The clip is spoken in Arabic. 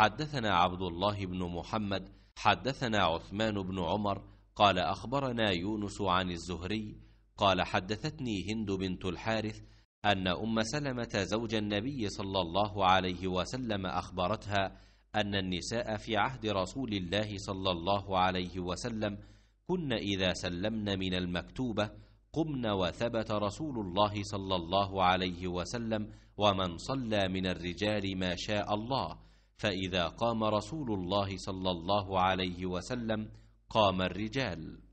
حدثنا عبد الله بن محمد حدثنا عثمان بن عمر قال أخبرنا يونس عن الزهري قال حدثتني هند بنت الحارث أن أم سلمة زوج النبي صلى الله عليه وسلم أخبرتها أن النساء في عهد رسول الله صلى الله عليه وسلم كن إذا سلمن من المكتوبة قمن وثبت رسول الله صلى الله عليه وسلم ومن صلى من الرجال ما شاء الله فاذا قام رسول الله صلى الله عليه وسلم قام الرجال